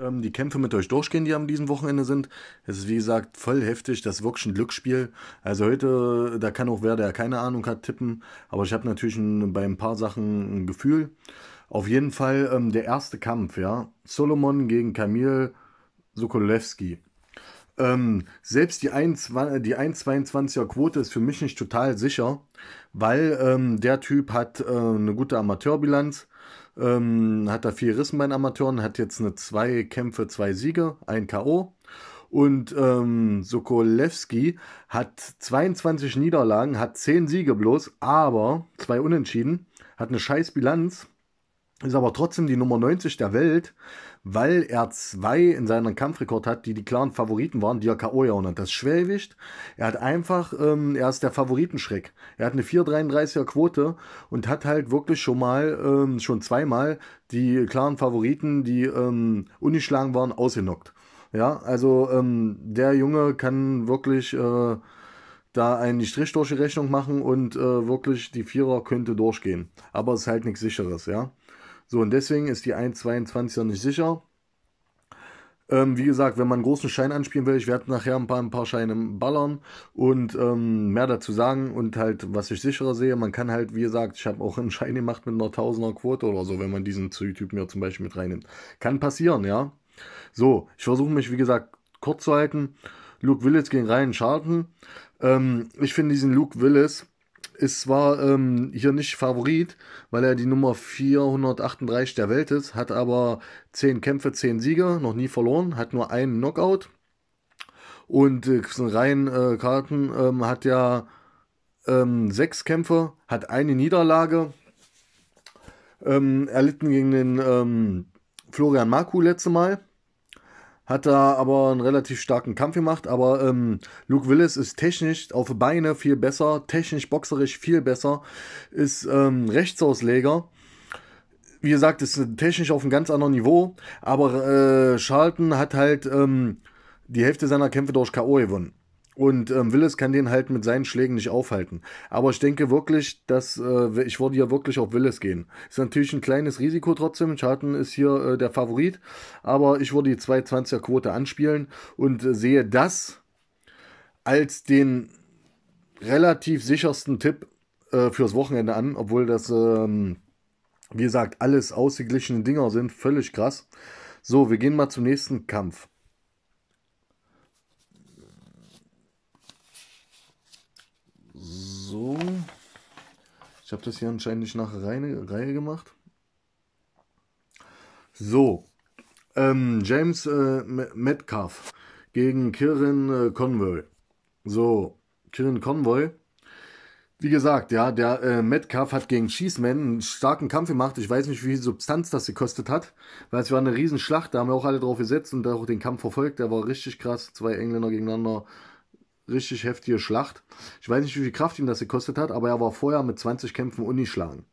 ähm, die Kämpfe mit euch durchgehen, die am diesem Wochenende sind. Es ist wie gesagt voll heftig, das ist wirklich ein Glücksspiel. Also heute, da kann auch wer, der keine Ahnung hat, tippen. Aber ich habe natürlich ein, bei ein paar Sachen ein Gefühl. Auf jeden Fall ähm, der erste Kampf, ja. Solomon gegen Kamil Sokolewski. Ähm, selbst die 1,22er Quote ist für mich nicht total sicher, weil ähm, der Typ hat äh, eine gute Amateurbilanz, ähm, hat da vier Rissen bei den Amateuren, hat jetzt eine zwei Kämpfe, zwei Siege, ein K.O. Und ähm, Sokolewski hat 22 Niederlagen, hat 10 Siege bloß, aber zwei Unentschieden, hat eine scheiß Bilanz, ist aber trotzdem die Nummer 90 der Welt weil er zwei in seinem Kampfrekord hat, die die klaren Favoriten waren, die er K.O. gehauen hat. Das Schwergewicht, er hat einfach, ähm, er ist der Favoritenschreck. Er hat eine 4,33er Quote und hat halt wirklich schon mal, ähm, schon zweimal die klaren Favoriten, die ähm, ungeschlagen waren, ausgenockt. Ja, also ähm, der Junge kann wirklich äh, da eine Strich Rechnung machen und äh, wirklich die Vierer könnte durchgehen. Aber es ist halt nichts sicheres, ja. So, und deswegen ist die 1,22 noch nicht sicher. Ähm, wie gesagt, wenn man einen großen Schein anspielen will, ich werde nachher ein paar, ein paar Scheine ballern und ähm, mehr dazu sagen und halt, was ich sicherer sehe, man kann halt, wie gesagt, ich habe auch einen Schein gemacht mit einer Tausender Quote oder so, wenn man diesen Typ mir zum Beispiel mit reinnimmt. Kann passieren, ja. So, ich versuche mich, wie gesagt, kurz zu halten. Luke Willis gegen Ryan Charlton. Ähm, ich finde diesen Luke Willis es war ähm, hier nicht Favorit, weil er die Nummer 438 der Welt ist, hat aber 10 Kämpfe, 10 Siege, noch nie verloren, hat nur einen Knockout. Und äh, rein äh, Karten ähm, hat ja ähm, sechs Kämpfe, hat eine Niederlage. Ähm, erlitten gegen den ähm, Florian Marku letzte Mal hat da aber einen relativ starken Kampf gemacht. Aber ähm, Luke Willis ist technisch auf Beine viel besser, technisch boxerisch viel besser, ist ähm, Rechtsausleger. Wie gesagt, ist technisch auf einem ganz anderen Niveau. Aber äh, Charlton hat halt ähm, die Hälfte seiner Kämpfe durch K.O. gewonnen. Und ähm, Willis kann den halt mit seinen Schlägen nicht aufhalten. Aber ich denke wirklich, dass äh, ich würde ja wirklich auf Willis gehen. Ist natürlich ein kleines Risiko trotzdem. Charton ist hier äh, der Favorit. Aber ich würde die 220er Quote anspielen und äh, sehe das als den relativ sichersten Tipp äh, fürs Wochenende an, obwohl das, ähm, wie gesagt, alles ausgeglichene Dinger sind. Völlig krass. So, wir gehen mal zum nächsten Kampf. Ich habe das hier anscheinend nicht nach Reihe, Reihe gemacht. So. Ähm, James äh, Metcalf gegen Kirin äh, Convoy. So, Kirin Convoy. Wie gesagt, ja, der äh, Metcalf hat gegen Cheeseman einen starken Kampf gemacht. Ich weiß nicht, wie viel Substanz das gekostet hat, weil es war eine Riesenschlacht. Da haben wir auch alle drauf gesetzt und auch den Kampf verfolgt. Der war richtig krass. Zwei Engländer gegeneinander richtig heftige Schlacht. Ich weiß nicht, wie viel Kraft ihn das gekostet hat, aber er war vorher mit 20 Kämpfen ungeschlagen.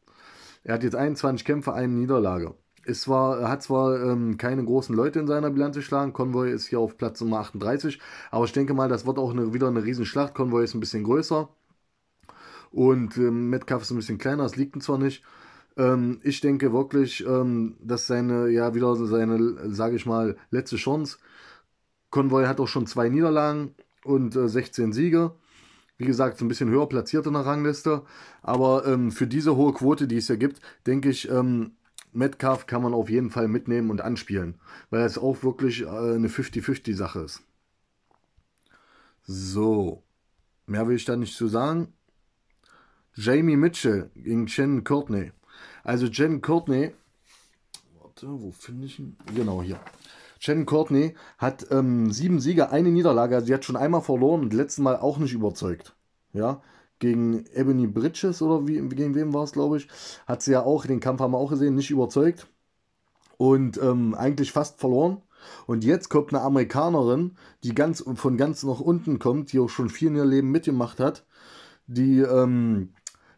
Er hat jetzt 21 Kämpfe, eine Niederlage. Es war, er hat zwar ähm, keine großen Leute in seiner Bilanz geschlagen, Convoy ist hier auf Platz Nummer 38, aber ich denke mal, das wird auch eine, wieder eine Riesenschlacht. Convoy ist ein bisschen größer und ähm, Metcalf ist ein bisschen kleiner, Das liegt ihm zwar nicht. Ähm, ich denke wirklich, ähm, dass seine, ja, wieder seine, sage ich mal, letzte Chance. Convoy hat auch schon zwei Niederlagen, und äh, 16 Siege. Wie gesagt, so ein bisschen höher platziert in der Rangliste. Aber ähm, für diese hohe Quote, die es hier gibt, denke ich, ähm, Metcalf kann man auf jeden Fall mitnehmen und anspielen. Weil es auch wirklich äh, eine 50-50-Sache ist. So. Mehr will ich da nicht zu sagen. Jamie Mitchell gegen Jen Courtney. Also Jen Courtney. Warte, wo finde ich ihn? Genau hier. Shannon Courtney hat ähm, sieben Siege, eine Niederlage. sie hat schon einmal verloren und letztes Mal auch nicht überzeugt. Ja, gegen Ebony Bridges oder wie, gegen wem war es, glaube ich. Hat sie ja auch, den Kampf haben wir auch gesehen, nicht überzeugt. Und ähm, eigentlich fast verloren. Und jetzt kommt eine Amerikanerin, die ganz von ganz nach unten kommt, die auch schon viel in ihr Leben mitgemacht hat, die ähm,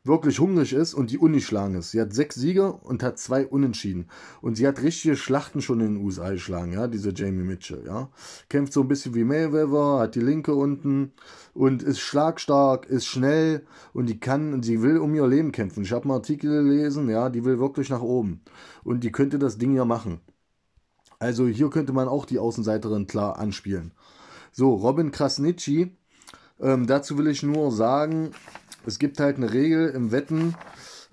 wirklich hungrig ist und die ungeschlagen ist. Sie hat sechs Siege und hat zwei Unentschieden. Und sie hat richtige Schlachten schon in den USA geschlagen, ja, diese Jamie Mitchell, ja. Kämpft so ein bisschen wie Mayweather, hat die Linke unten und ist schlagstark, ist schnell und die kann und sie will um ihr Leben kämpfen. Ich habe einen Artikel gelesen, ja, die will wirklich nach oben. Und die könnte das Ding ja machen. Also hier könnte man auch die Außenseiterin klar anspielen. So, Robin Krasnitschi. Ähm, dazu will ich nur sagen, es gibt halt eine Regel im Wetten,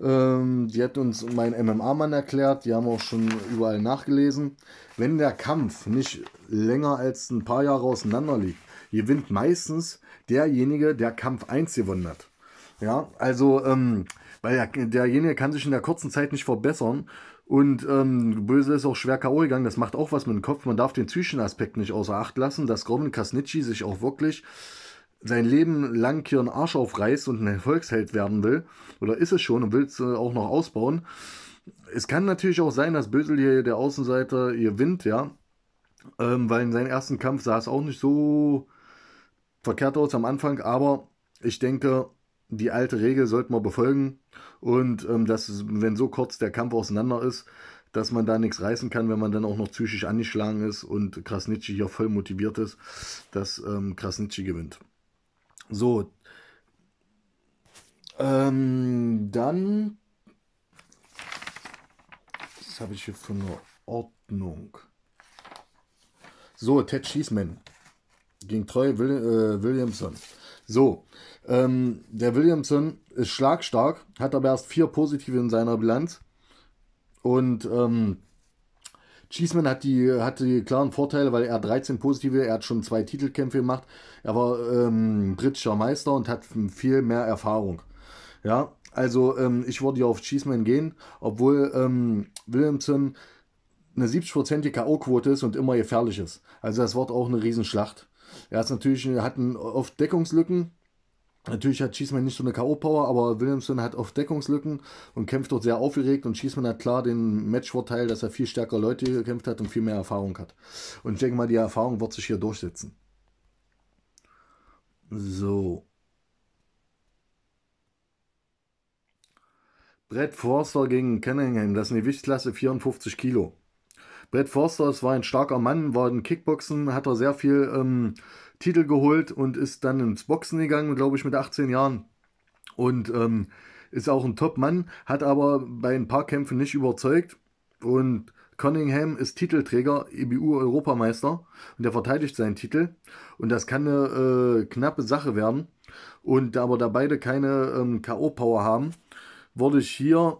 ähm, die hat uns mein MMA-Mann erklärt, die haben auch schon überall nachgelesen. Wenn der Kampf nicht länger als ein paar Jahre auseinander liegt, gewinnt meistens derjenige, der Kampf 1 gewonnen hat. Ja, also, ähm, weil der, derjenige kann sich in der kurzen Zeit nicht verbessern. Und ähm, Böse ist auch schwer K.O. gegangen, das macht auch was mit dem Kopf. Man darf den Zwischenaspekt nicht außer Acht lassen, dass Robin Kasnitschi sich auch wirklich sein Leben lang hier einen Arsch aufreißt und ein Erfolgsheld werden will, oder ist es schon und will es auch noch ausbauen. Es kann natürlich auch sein, dass Bösel hier der Außenseiter gewinnt, ja. Ähm, weil in seinem ersten Kampf sah es auch nicht so verkehrt aus am Anfang, aber ich denke, die alte Regel sollte man befolgen und ähm, dass, wenn so kurz der Kampf auseinander ist, dass man da nichts reißen kann, wenn man dann auch noch psychisch angeschlagen ist und Krasnitschi hier voll motiviert ist, dass ähm, Krasnitschi gewinnt. So. Ähm, dann. Was habe ich hier für eine Ordnung? So, Ted Schießman gegen Troy Will, äh, Williamson. So, ähm, der Williamson ist schlagstark, hat aber erst vier positive in seiner Bilanz. Und ähm, Cheeseman hat die, hat die klaren Vorteile, weil er 13 positive, er hat schon zwei Titelkämpfe gemacht, er war ähm, britischer Meister und hat viel mehr Erfahrung. Ja, also ähm, ich würde ja auf Cheeseman gehen, obwohl ähm, Williamson eine 70% K.O.-Quote ist und immer gefährlich ist. Also das wird auch eine Riesenschlacht. Er hat natürlich, hat oft Deckungslücken, Natürlich hat Schießmann nicht so eine K.O.-Power, aber Williamson hat oft Deckungslücken und kämpft dort sehr aufgeregt und Schießmann hat klar den Matchvorteil, dass er viel stärker Leute gekämpft hat und viel mehr Erfahrung hat. Und ich denke mal, die Erfahrung wird sich hier durchsetzen. So. Brett Forster gegen Cunningham, das ist eine Gewichtsklasse 54 Kilo. Brett Forster, es war ein starker Mann, war in Kickboxen, hat er sehr viel ähm, Titel geholt und ist dann ins Boxen gegangen, glaube ich, mit 18 Jahren. Und ähm, ist auch ein Top-Mann, hat aber bei ein paar Kämpfen nicht überzeugt. Und Cunningham ist Titelträger, EBU-Europameister und der verteidigt seinen Titel. Und das kann eine äh, knappe Sache werden. Und aber da beide keine ähm, K.O.-Power haben, wurde ich hier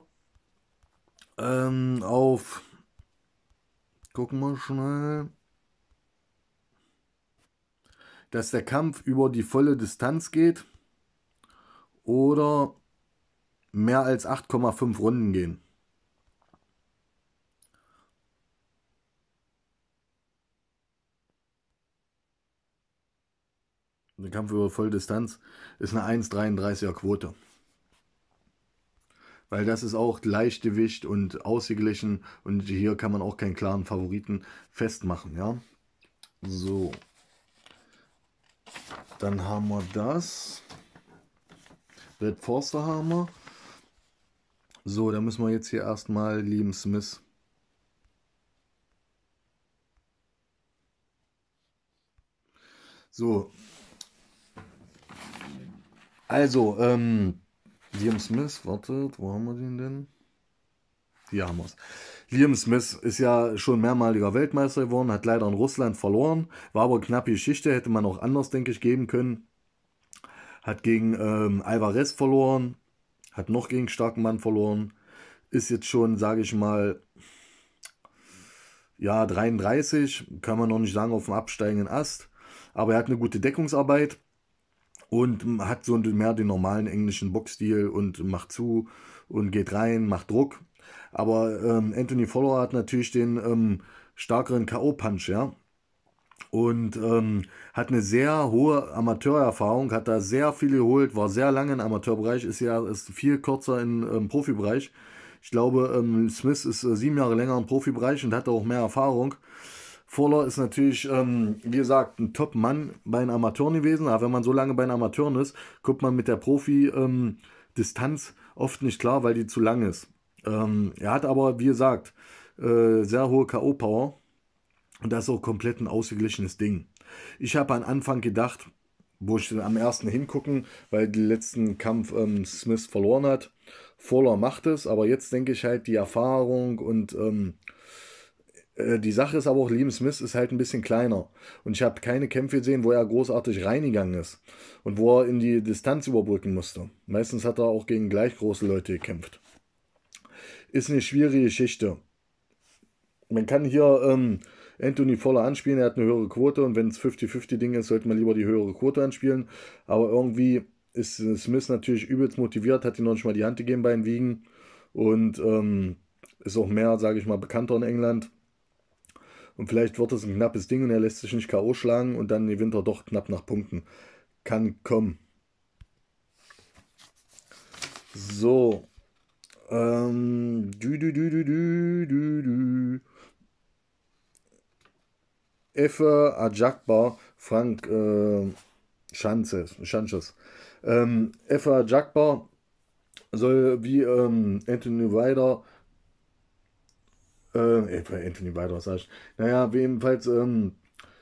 ähm, auf gucken wir schnell, dass der Kampf über die volle Distanz geht oder mehr als 8,5 Runden gehen. Der Kampf über Volldistanz ist eine 1,33er Quote weil das ist auch Leichtgewicht und ausgeglichen und hier kann man auch keinen klaren Favoriten festmachen, ja. So. Dann haben wir das. Red Forster haben wir. So, dann müssen wir jetzt hier erstmal lieben Smith. So. Also, ähm, Liam Smith, wartet, wo haben wir den denn? Hier haben wir es. Liam Smith ist ja schon mehrmaliger Weltmeister geworden, hat leider in Russland verloren, war aber knappe Geschichte, hätte man auch anders, denke ich, geben können. Hat gegen ähm, Alvarez verloren, hat noch gegen starken Mann verloren, ist jetzt schon, sage ich mal, ja, 33, kann man noch nicht sagen, auf dem absteigenden Ast, aber er hat eine gute Deckungsarbeit und hat so mehr den normalen englischen Boxstil und macht zu und geht rein, macht Druck. Aber ähm, Anthony Follower hat natürlich den ähm, stärkeren K.O.-Punch, ja. Und ähm, hat eine sehr hohe Amateurerfahrung, hat da sehr viel geholt, war sehr lange im Amateurbereich, ist ja ist viel kürzer im ähm, Profibereich. Ich glaube, ähm, Smith ist äh, sieben Jahre länger im Profibereich und hat auch mehr Erfahrung. Fuller ist natürlich, ähm, wie gesagt, ein Top-Mann bei den Amateuren gewesen. Aber wenn man so lange bei den Amateuren ist, kommt man mit der Profi-Distanz ähm, oft nicht klar, weil die zu lang ist. Ähm, er hat aber, wie gesagt, äh, sehr hohe K.O.-Power. Und das ist auch komplett ein ausgeglichenes Ding. Ich habe am Anfang gedacht, wo ich am ersten hingucken, weil den letzten Kampf ähm, Smith verloren hat. Fuller macht es, aber jetzt denke ich halt, die Erfahrung und ähm, äh, die Sache ist aber auch, Liam Smith ist halt ein bisschen kleiner. Und ich habe keine Kämpfe gesehen, wo er großartig reingegangen ist. Und wo er in die Distanz überbrücken musste. Meistens hat er auch gegen gleich große Leute gekämpft. Ist eine schwierige Geschichte. Man kann hier ähm, Anthony Voller anspielen, er hat eine höhere Quote. Und wenn es 50-50-Ding ist, sollte man lieber die höhere Quote anspielen. Aber irgendwie ist Smith natürlich übelst motiviert, hat ihm noch nicht mal die Hand gegeben beim Wiegen. Und ähm, ist auch mehr, sage ich mal, bekannter in England und vielleicht wird es ein knappes Ding und er lässt sich nicht K.O. schlagen und dann gewinnt er doch knapp nach Punkten. Kann kommen. So. Ähm, dü, dü, dü, dü, dü, dü, dü. Efe Ajakbar, Frank äh, Schanzes, Schanzes. Ähm, Efe Ajakbar soll wie ähm, Anthony Ryder äh, bei Anthony Weider, was sag ich? Naja, jedenfalls ähm,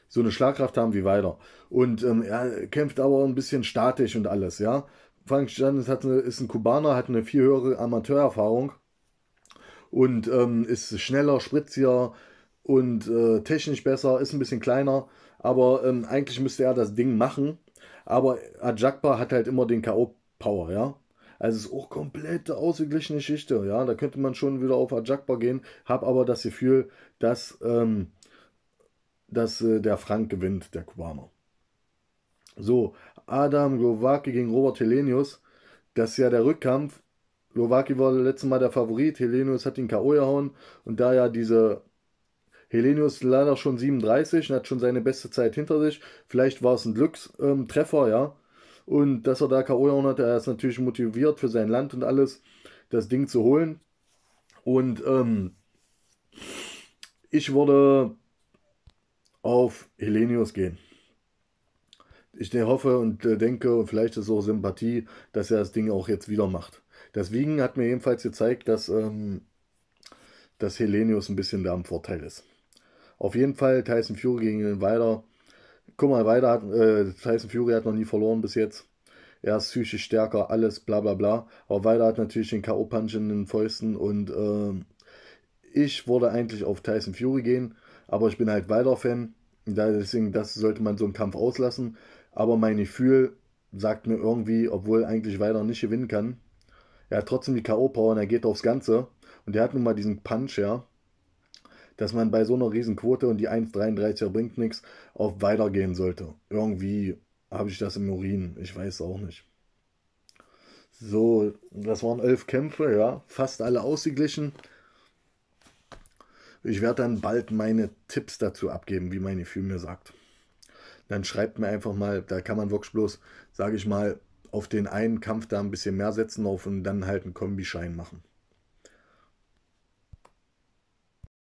so eine Schlagkraft haben wie Weider. Und ähm, er kämpft aber ein bisschen statisch und alles, ja. Frank Stannis hat eine, ist ein Kubaner, hat eine viel höhere Amateurerfahrung und ähm, ist schneller, spritziger und äh, technisch besser, ist ein bisschen kleiner, aber ähm, eigentlich müsste er das Ding machen. Aber Ajakpa hat halt immer den K.O.-Power, ja. Also es ist auch komplette ausgeglichene Geschichte. Ja, da könnte man schon wieder auf Ajakba gehen. Hab aber das Gefühl, dass, ähm, dass äh, der Frank gewinnt, der Kubaner. So, Adam Lovaki gegen Robert Helenius. Das ist ja der Rückkampf. Lovaki war letztes Mal der Favorit. Helenius hat ihn K.O. gehauen. Und da ja diese Helenius leider schon 37 und hat schon seine beste Zeit hinter sich. Vielleicht war es ein Glückstreffer, ja. Und dass er da K.O. gehauen hat, er ist natürlich motiviert für sein Land und alles, das Ding zu holen. Und ähm, ich würde auf Helenius gehen. Ich hoffe und äh, denke, und vielleicht ist es auch Sympathie, dass er das Ding auch jetzt wieder macht. Das Wiegen hat mir jedenfalls gezeigt, dass, ähm, dass Helenius ein bisschen da im Vorteil ist. Auf jeden Fall Tyson Fury gegen ihn weiter. Guck mal weiter, hat, äh, Tyson Fury hat noch nie verloren bis jetzt. Er ist psychisch stärker, alles, bla bla bla. Aber Weider hat natürlich den K.O.-Punch in den Fäusten und äh, ich würde eigentlich auf Tyson Fury gehen, aber ich bin halt Weider-Fan. Deswegen, das sollte man so einen Kampf auslassen. Aber mein Gefühl sagt mir irgendwie, obwohl eigentlich Weider nicht gewinnen kann, er hat trotzdem die K.O.-Power und er geht aufs Ganze. Und er hat nun mal diesen Punch, ja dass man bei so einer Riesenquote und die 1,33er bringt nichts, auf weitergehen sollte. Irgendwie habe ich das im Urin, ich weiß auch nicht. So, das waren elf Kämpfe, ja, fast alle ausgeglichen. Ich werde dann bald meine Tipps dazu abgeben, wie meine Gefühl mir sagt. Dann schreibt mir einfach mal, da kann man wirklich bloß, sage ich mal, auf den einen Kampf da ein bisschen mehr setzen auf und dann halt einen Kombischein machen.